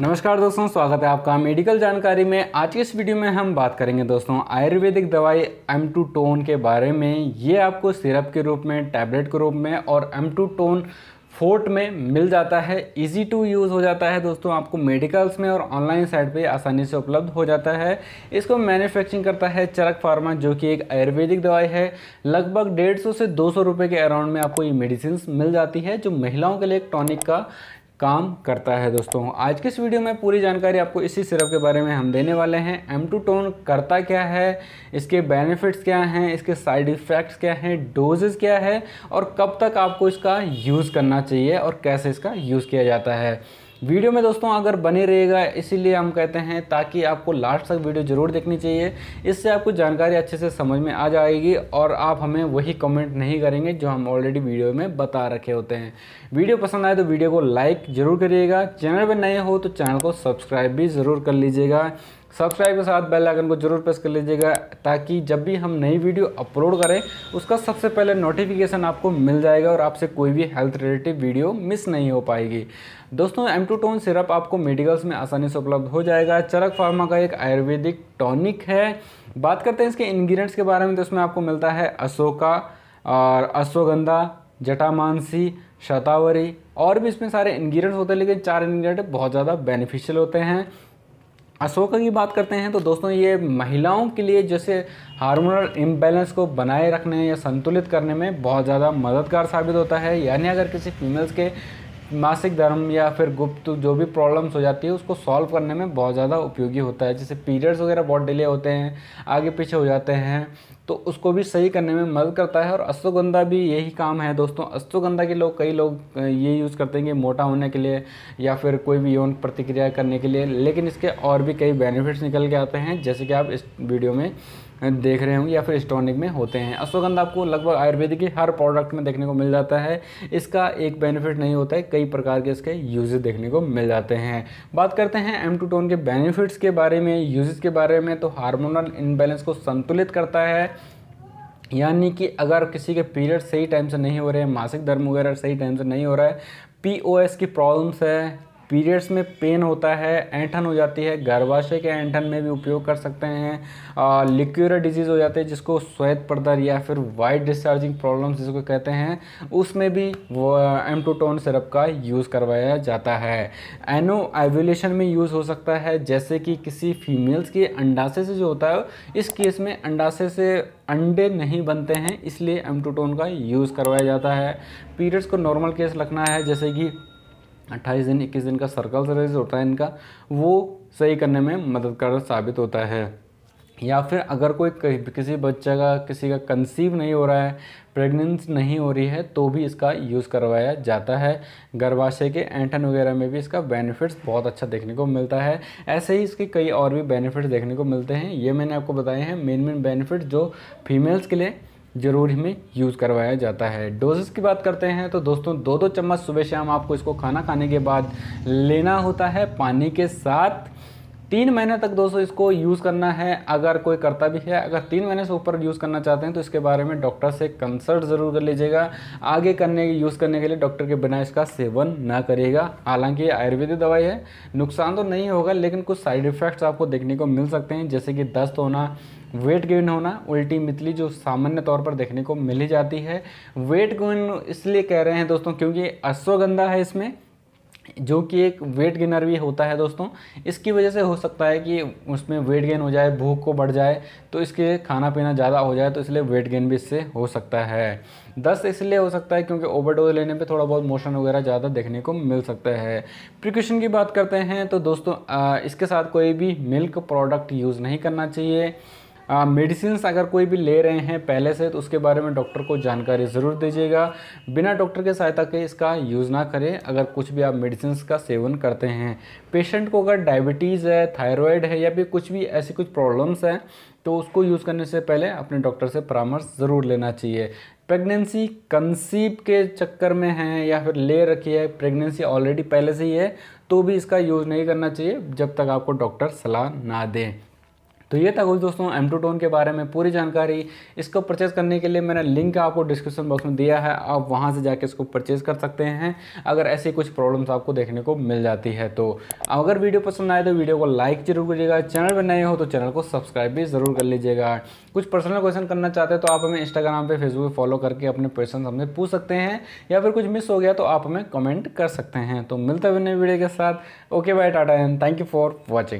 नमस्कार दोस्तों स्वागत है आपका मेडिकल जानकारी में आज की इस वीडियो में हम बात करेंगे दोस्तों आयुर्वेदिक दवाई एम टू टोन के बारे में ये आपको सिरप के रूप में टैबलेट के रूप में और एम टू टोन फोर्ट में मिल जाता है इजी टू यूज़ हो जाता है दोस्तों आपको मेडिकल्स में और ऑनलाइन साइट पे आसानी से उपलब्ध हो जाता है इसको मैन्युफैक्चरिंग करता है चरक फार्मा जो कि एक आयुर्वेदिक दवाई है लगभग डेढ़ सौ से दो सौ रुपये के अराउंड में आपको ये मेडिसिन मिल जाती है जो महिलाओं के लिए एक टॉनिक का काम करता है दोस्तों आज के इस वीडियो में पूरी जानकारी आपको इसी सिरप के बारे में हम देने वाले हैं एम टू टोन करता क्या है इसके बेनिफिट्स क्या हैं इसके साइड इफ़ेक्ट्स क्या हैं डोजेस क्या है और कब तक आपको इसका यूज़ करना चाहिए और कैसे इसका यूज़ किया जाता है वीडियो में दोस्तों अगर बने रहेगा इसीलिए हम कहते हैं ताकि आपको लास्ट तक वीडियो ज़रूर देखनी चाहिए इससे आपको जानकारी अच्छे से समझ में आ जाएगी और आप हमें वही कमेंट नहीं करेंगे जो हम ऑलरेडी वीडियो में बता रखे होते हैं वीडियो पसंद आए तो वीडियो को लाइक ज़रूर करिएगा चैनल पर नए हो तो चैनल को सब्सक्राइब भी ज़रूर कर लीजिएगा सब्सक्राइब के साथ बेल आइकन को जरूर प्रेस कर लीजिएगा ताकि जब भी हम नई वीडियो अपलोड करें उसका सबसे पहले नोटिफिकेशन आपको मिल जाएगा और आपसे कोई भी हेल्थ रिलेटिव वीडियो मिस नहीं हो पाएगी दोस्तों एम टू टोन सिरप आपको मेडिकल्स में आसानी से उपलब्ध हो जाएगा चरक फार्मा का एक आयुर्वेदिक टॉनिक है बात करते हैं इसके इन्ग्रीडियंट्स के बारे में तो इसमें आपको मिलता है अशोका और अश्वगंधा जटामानसी शतावरी और भी इसमें सारे इन्ग्रीडियंट्स होते हैं लेकिन चार इन्ग्रीडियंट बहुत ज़्यादा बेनिफिशियल होते हैं अशोका की बात करते हैं तो दोस्तों ये महिलाओं के लिए जैसे हार्मोनल इम्बैलेंस को बनाए रखने या संतुलित करने में बहुत ज़्यादा मददगार साबित होता है यानी अगर किसी फीमेल्स के मासिक धर्म या फिर गुप्त जो भी प्रॉब्लम्स हो जाती है उसको सॉल्व करने में बहुत ज़्यादा उपयोगी होता है जैसे पीरियड्स वगैरह बहुत डिले होते हैं आगे पीछे हो जाते हैं तो उसको भी सही करने में मदद करता है और अश्वगंधा भी यही काम है दोस्तों अश्वगंधा के लोग कई लोग ये यूज़ करते हैं कि मोटा होने के लिए या फिर कोई भी यौन प्रतिक्रिया करने के लिए लेकिन इसके और भी कई बेनिफिट्स निकल के आते हैं जैसे कि आप इस वीडियो में देख रहे होंगे या फिर स्टोनिक में होते हैं अश्वगंधा आपको लगभग आयुर्वेदिक के हर प्रोडक्ट में देखने को मिल जाता है इसका एक बेनिफिट नहीं होता है कई प्रकार के इसके यूजेज देखने को मिल जाते हैं बात करते हैं एम टू टोन के बेनिफिट्स के बारे में यूजेज के बारे में तो हार्मोनल इनबैलेंस को संतुलित करता है यानी कि अगर किसी के पीरियड सही टाइम से नहीं हो रहे हैं मासिक धर्म वगैरह सही टाइम से नहीं हो रहा है पी की प्रॉब्लम्स है पीरियड्स में पेन होता है ऐंठन हो जाती है गर्भाशय के ऐंठन में भी उपयोग कर सकते हैं लिक्यूर डिजीज़ हो जाती है जिसको श्वेत पर्दर या फिर वाइट डिस्चार्जिंग प्रॉब्लम्स जिसको कहते हैं उसमें भी एम टू टोन सिरप का यूज़ करवाया जाता है एनो एवोलेशन में यूज़ हो सकता है जैसे कि किसी फीमेल्स के अंडाशय से जो होता है इस केस में अंडाशय से अंडे नहीं बनते हैं इसलिए एम टू टोन का यूज़ करवाया जाता है पीरियड्स को नॉर्मल केस रखना है जैसे कि अट्ठाईस दिन इक्कीस दिन का सर्कल सर्विस होता है इनका वो सही करने में मददगार साबित होता है या फिर अगर कोई किसी बच्चे का किसी का कंसीव नहीं हो रहा है प्रेगनेंस नहीं हो रही है तो भी इसका यूज़ करवाया जाता है गर्भाशय के एंटन वगैरह में भी इसका बेनिफिट्स बहुत अच्छा देखने को मिलता है ऐसे ही इसके कई और भी बेनिफिट्स देखने को मिलते हैं ये मैंने आपको बताए हैं मेन मेन बेनिफिट्स जो फीमेल्स के लिए ज़रूर में यूज़ करवाया जाता है डोजेस की बात करते हैं तो दोस्तों दो दो चम्मच सुबह शाम आपको इसको खाना खाने के बाद लेना होता है पानी के साथ तीन महीने तक दोस्तों इसको यूज़ करना है अगर कोई करता भी है अगर तीन महीने से ऊपर यूज़ करना चाहते हैं तो इसके बारे में डॉक्टर से कंसल्ट ज़रूर कर लीजिएगा आगे करने यूज़ करने के लिए डॉक्टर के बिना इसका सेवन ना करिएगा हालांकि आयुर्वेदिक दवाई है नुकसान तो नहीं होगा लेकिन कुछ साइड इफ़ेक्ट्स आपको देखने को मिल सकते हैं जैसे कि दस्त होना वेट गेन होना उल्टी मितली जो सामान्य तौर पर देखने को मिल ही जाती है वेट गेन इसलिए कह रहे हैं दोस्तों क्योंकि अश्वगंधा है इसमें जो कि एक वेट गेनर भी होता है दोस्तों इसकी वजह से हो सकता है कि उसमें वेट गेन हो जाए भूख को बढ़ जाए तो इसके खाना पीना ज़्यादा हो जाए तो इसलिए वेट गेन भी इससे हो सकता है दस इसलिए हो सकता है क्योंकि ओवरडोज लेने पे थोड़ा बहुत मोशन वगैरह ज़्यादा देखने को मिल सकता है प्रिकॉशन की बात करते हैं तो दोस्तों इसके साथ कोई भी मिल्क प्रोडक्ट यूज़ नहीं करना चाहिए मेडिसिन अगर कोई भी ले रहे हैं पहले से तो उसके बारे में डॉक्टर को जानकारी ज़रूर दीजिएगा बिना डॉक्टर के सहायता के इसका यूज़ ना करें अगर कुछ भी आप मेडिसिन का सेवन करते हैं पेशेंट को अगर डायबिटीज़ है थायराइड है या फिर कुछ भी ऐसी कुछ प्रॉब्लम्स हैं तो उसको यूज़ करने से पहले अपने डॉक्टर से परामर्श ज़रूर लेना चाहिए प्रेगनेंसी कंसीव के चक्कर में है या फिर ले रखी है प्रेगनेंसी ऑलरेडी पहले से ही है तो भी इसका यूज़ नहीं करना चाहिए जब तक आपको डॉक्टर सलाह ना दें तो ये था कुछ दोस्तों एम टोन के बारे में पूरी जानकारी इसको परचेज़ करने के लिए मैंने लिंक आपको डिस्क्रिप्शन बॉक्स में दिया है आप वहाँ से जाके इसको परचेज़ कर सकते हैं अगर ऐसी कुछ प्रॉब्लम्स आपको देखने को मिल जाती है तो अगर वीडियो पसंद आए तो वीडियो को लाइक जरूर करिएगा चैनल पर नए हो तो चैनल को सब्सक्राइब भी ज़रूर कर लीजिएगा कुछ पर्सनल क्वेश्चन करना चाहते हैं तो आप हमें इंस्टाग्राम पर फेसबुक पर फॉलो करके अपने क्वेश्चन हमसे पूछ सकते हैं या फिर कुछ मिस हो गया तो आप हमें कमेंट कर सकते हैं तो मिलते हुए नए वीडियो के साथ okay bye tata and thank you for watching